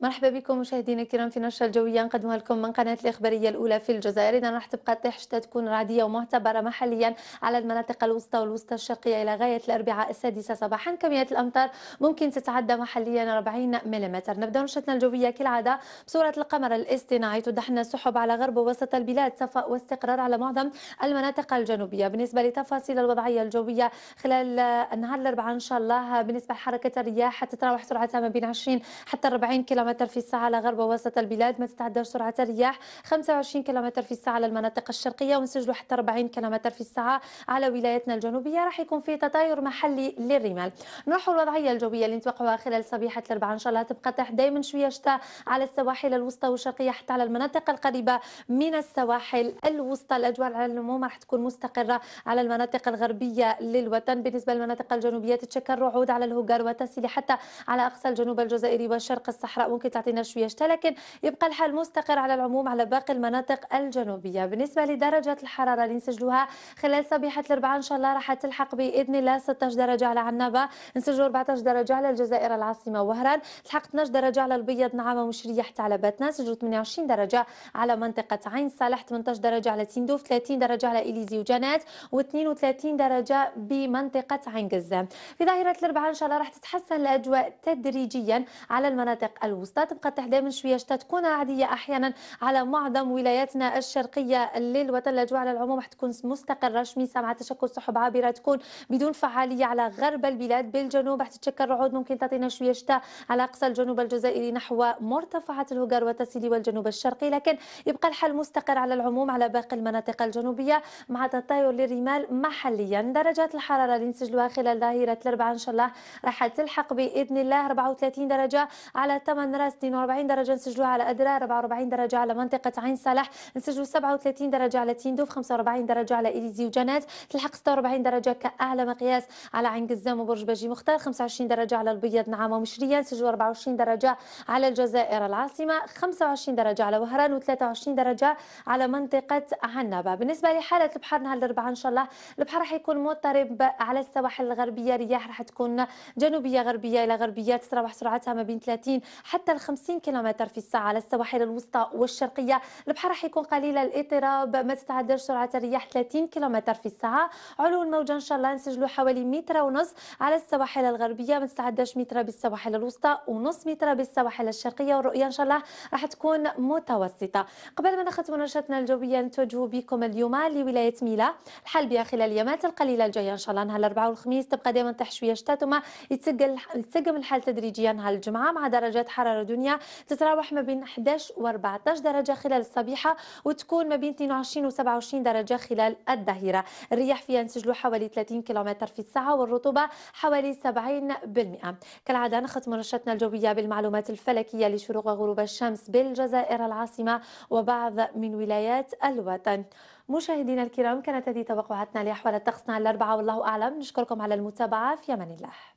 مرحبا بكم مشاهدينا الكرام في نشرة الجوية نقدمها لكم من قناة الإخبارية الأولى في الجزائر إذا راح تبقى طيح شتاء تكون رعدية ومعتبرة محليا على المناطق الوسطى والوسطى الشرقية إلى غاية الأربعاء السادسة صباحا كمية الأمطار ممكن تتعدى محليا 40 ملم نبدأ نشرتنا الجوية كالعادة بصورة القمر الاصطناعي توضح لنا السحب على غرب ووسط البلاد صفاء واستقرار على معظم المناطق الجنوبية بالنسبة لتفاصيل الوضعية الجوية خلال نهار الأربعاء إن شاء الله بالنسبة لحركة الرياح تتراوح سرعتها ما بين 20 حتى 40 كيلو كم في الساعة على غرب ووسط البلاد ما تتعداش سرعة الرياح 25 كم في الساعة على المناطق الشرقية ونسجلوا حتى 40 كم في الساعة على ولايتنا الجنوبية راح يكون في تطاير محلي للرمال نروحوا الوضعية الجوية اللي نتوقعوها خلال صبيحة الأربعاء إن شاء الله تبقى تحت دائما شوية شتاء على السواحل الوسطى والشرقية حتى على المناطق القريبة من السواحل الوسطى الأجواء على العموم راح تكون مستقرة على المناطق الغربية للوطن بالنسبة للمناطق الجنوبية تتشكل رعود على الهجر وتسيل حتى على أقصى الجنوب الجزائري وشرق الصحراء ممكن تعطينا شويه شتاء لكن يبقى الحال مستقر على العموم على باقي المناطق الجنوبيه بالنسبه لدرجه الحراره اللي نسجلوها خلال صبيحه الاربعاء ان شاء الله راح تلحق باذن الله 16 درجه على عنابه نسجلوا 14 درجه على الجزائر العاصمه وهران تلحق 12 درجه على البيض نعامه مشرية حتى على باتنا سجلوا 28 درجه على منطقه عين صالح 18 درجه على تندوف 30 درجه على اليزي وجنات و32 درجه بمنطقه عين قزام في ظاهره الاربعاء ان شاء الله راح تتحسن الاجواء تدريجيا على المناطق الوسطى الوسطى تبقى تحدى شويه شتا تكون عاديه احيانا على معظم ولاياتنا الشرقيه الليل وثلجوا على العموم راح تكون مستقره شميسه مع تشكل سحب عابره تكون بدون فعاليه على غرب البلاد بالجنوب راح تتشكل رعود ممكن تعطينا شويه شتا على اقصى الجنوب الجزائري نحو مرتفعات الهجر وتسيلي والجنوب الشرقي لكن يبقى الحال مستقر على العموم على باقي المناطق الجنوبيه مع تطاير للرمال محليا درجات الحراره اللي نسجلوها خلال ظهيره الاربعاء ان شاء الله راح تلحق باذن الله 34 درجه على 8 راس 42 درجة نسجلوها على أدرار 44 درجة على منطقة عين صالح نسجلوا 37 درجة على تيندوف 45 درجة على إليزي وجنات تلحق 46 درجة كأعلى مقياس على عين قزام وبرج باجي مختار 25 درجة على البيض نعامة ومشرية نسجلوا 24 درجة على الجزائر العاصمة 25 درجة على وهران و23 درجة على منطقة عنابة بالنسبة لحالة البحر نهار الأربعاء إن شاء الله البحر راح يكون مضطرب على السواحل الغربية رياح راح تكون جنوبية غربية إلى غربية تتراوح سرعتها ما بين 30 حتى حتى ل 50 كيلومتر في الساعة على السواحل الوسطى والشرقية البحر راح يكون قليل الاضطراب ما تتعداش سرعة الرياح 30 كيلومتر في الساعة علو الموجة إن شاء الله نسجلوا حوالي متر ونص على السواحل الغربية ما تتعداش متر بالسواحل الوسطى ونص متر بالسواحل الشرقية والرؤية إن شاء الله راح تكون متوسطة قبل ما نختم نشرتنا الجوية نتوجه بكم اليوم لولاية ميلا بها خلال اليامات القليلة الجاية إن شاء الله نهار الأربعاء والخميس تبقى دائما تحشوية شتات وما يتسقم الحال تدريجيا نهار الجمعة مع درجات حرارة حرارة الدنيا تتراوح ما بين 11 و 14 درجة خلال الصبيحة وتكون ما بين 22 و 27 درجة خلال الظهيرة الرياح فيها نسجلوا حوالي 30 كم في الساعة والرطوبة حوالي 70% كالعادة نختم نشرتنا الجوية بالمعلومات الفلكية لشروق وغروب الشمس بالجزائر العاصمة وبعض من ولايات الوطن مشاهدينا الكرام كانت هذه توقعاتنا لأحوال الطقس على الأربعة والله أعلم نشكركم على المتابعة في أمان الله